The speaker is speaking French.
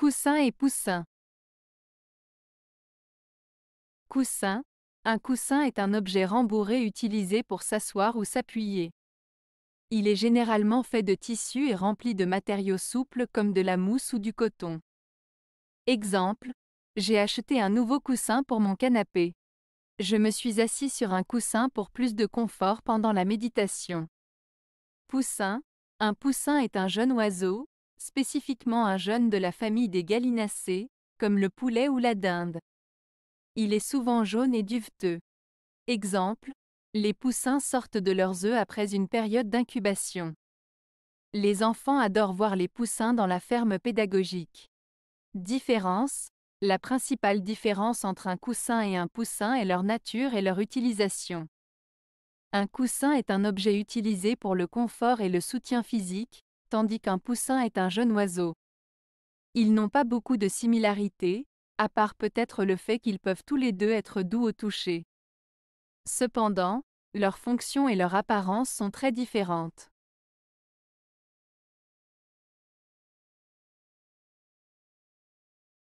Coussin et poussin. Coussin. Un coussin est un objet rembourré utilisé pour s'asseoir ou s'appuyer. Il est généralement fait de tissu et rempli de matériaux souples comme de la mousse ou du coton. Exemple. J'ai acheté un nouveau coussin pour mon canapé. Je me suis assis sur un coussin pour plus de confort pendant la méditation. Poussin. Un poussin est un jeune oiseau, spécifiquement un jeune de la famille des gallinacées, comme le poulet ou la dinde. Il est souvent jaune et duveteux. Exemple, les poussins sortent de leurs œufs après une période d'incubation. Les enfants adorent voir les poussins dans la ferme pédagogique. Différence La principale différence entre un coussin et un poussin est leur nature et leur utilisation. Un coussin est un objet utilisé pour le confort et le soutien physique, tandis qu'un poussin est un jeune oiseau. Ils n'ont pas beaucoup de similarités, à part peut-être le fait qu'ils peuvent tous les deux être doux au toucher. Cependant, leurs fonctions et leur apparence sont très différentes.